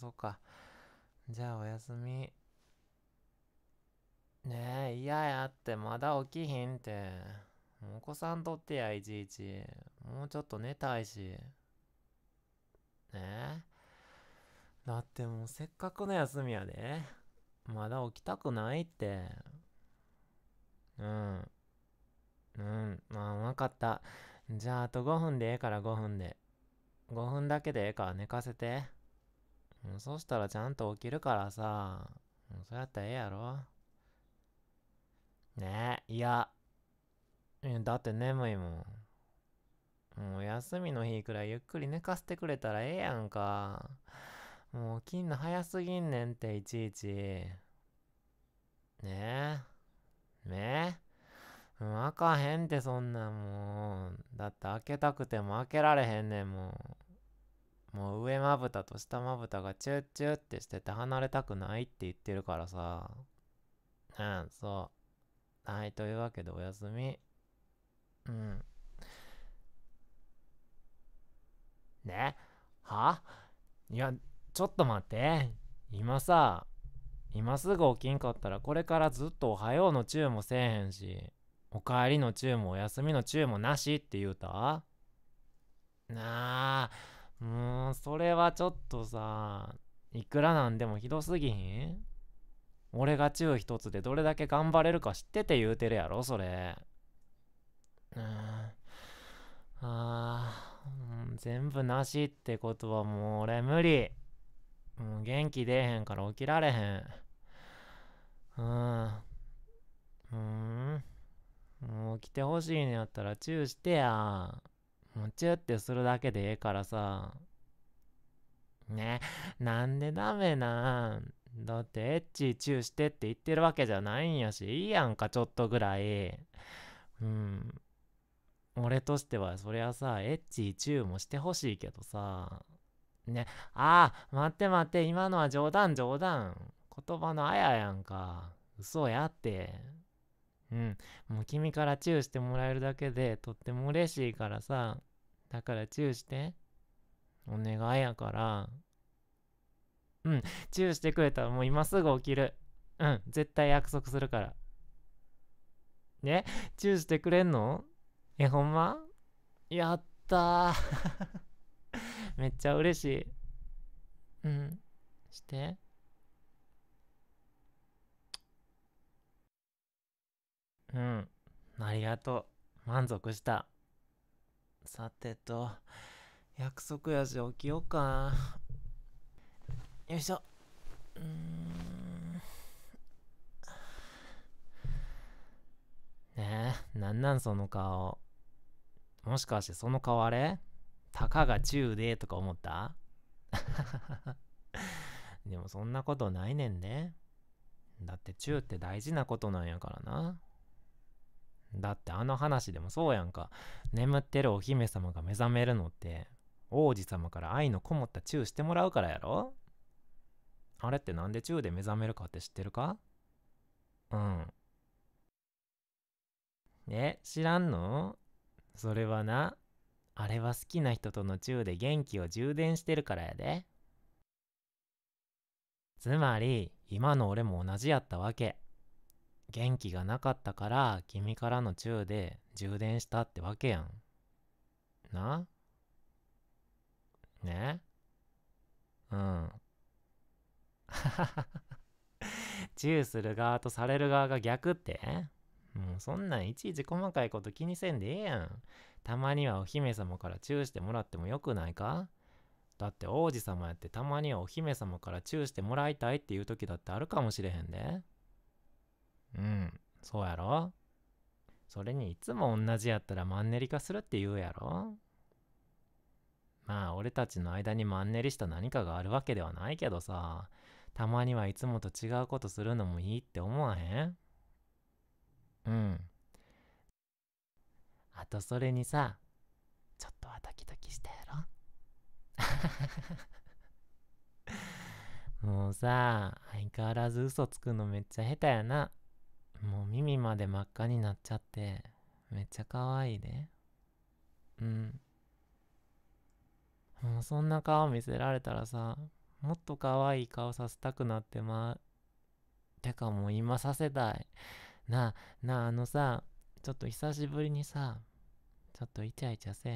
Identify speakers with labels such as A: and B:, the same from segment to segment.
A: そうか。じゃあおやすみ。ねえ、嫌ややって、まだ起きひんって。お子さんとってや、いちいち。もうちょっと寝たいし。ねえ。だってもうせっかくの休みやで。まだ起きたくないって。うん。うん。まあ、わかった。じゃあ、あと5分でええから5分で。5分だけでええから寝かせて。うん、そしたらちゃんと起きるからさ、うん、そうやったらええやろねえ、いや。だって眠いもん。もう休みの日くらいゆっくり寝かせてくれたらええやんか。もう起きんの早すぎんねんっていちいち。ねえ。ねえ。も開かへんってそんなもう。だって開けたくても開けられへんねんもん。もう上まぶたと下まぶたがチュッチュッってしてて離れたくないって言ってるからさ。うん、そう。はい、というわけでおやすみ。うん。ねはいや、ちょっと待って。今さ、今すぐ起きんかったらこれからずっとおはようのチューもせえへんし、お帰りのチューもお休みのチューもなしって言うたなあ。それはちょっとさ、いくらなんでもひどすぎひん俺がー一つでどれだけ頑張れるか知ってて言うてるやろ、それ。うん。ああ、全部なしってことはもう俺無理。もう元気出えへんから起きられへん。うん。うん。もう起きてほしいのやったらチューしてや。もうチューってするだけでええからさ。ねなんでダメなんだってエッチチューしてって言ってるわけじゃないんやしいいやんかちょっとぐらいうん俺としてはそりゃさエッチチューもしてほしいけどさねああ待って待って今のは冗談冗談言葉のあややんか嘘やってうんもう君からチューしてもらえるだけでとっても嬉しいからさだからチューしてお願いやから、うん、チューしてくれたらもう今すぐ起きる。うん、絶対約束するから。ね、チューしてくれんのえ、ほんまやったー めっちゃ嬉しい。うん、して。うん、ありがとう。満足した。さてと。約束やし起きようかよいしょうんねえなんなんその顔もしかしてその顔あれたかが中でとか思った でもそんなことないねんねだって中って大事なことなんやからなだってあの話でもそうやんか眠ってるお姫様が目覚めるのって王子様から愛のこもったチューしてもらうからやろあれってなんでチューで目覚めるかって知ってるかうん。え、知らんのそれはな、あれは好きな人とのチューで元気を充電してるからやで。つまり、今の俺も同じやったわけ。元気がなかったから、君からのチューで充電したってわけやん。なね。うん。チューする側とされる側が逆ってもうそんなんいちいち細かいこと気にせんでええやん。たまにはお姫様からチューしてもらってもよくないかだって王子様やってたまにはお姫様からチューしてもらいたいっていう時だってあるかもしれへんで。うん、そうやろそれにいつも同じやったらマンネリ化するって言うやろまあ俺たちの間にマンネリした何かがあるわけではないけどさ、たまにはいつもと違うことするのもいいって思わへんうん。あとそれにさ、ちょっとはドキドキしたやろ もうさ、相変わらず嘘つくのめっちゃ下手やな。もう耳まで真っ赤になっちゃって、めっちゃ可愛いで。うん。もうそんな顔見せられたらさ、もっと可愛い顔させたくなってま、てかもう今させたい。なあ、なあ、あのさ、ちょっと久しぶりにさ、ちょっとイチャイチャせえ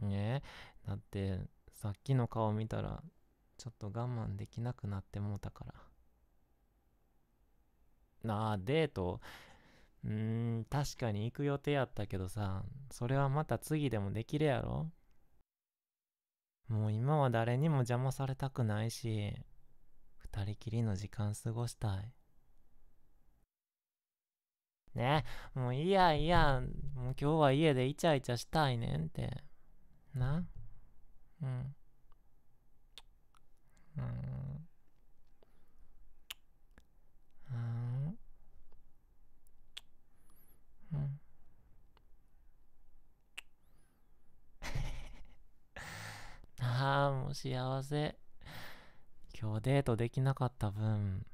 A: へんねえ、だってさっきの顔見たら、ちょっと我慢できなくなってもうたから。なあ、デートうーん、確かに行く予定やったけどさ、それはまた次でもできるやろもう今は誰にも邪魔されたくないし、二人きりの時間過ごしたい。ねえ、もういやいや、もう今日は家でイチャイチャしたいねんって。なうん。うん。幸せ。今日デートできなかった分、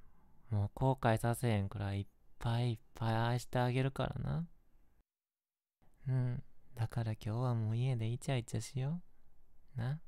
A: もう後悔させへんくらいいっぱいいっぱい愛してあげるからな。うん。だから今日はもう家でイチャイチャしよう。な。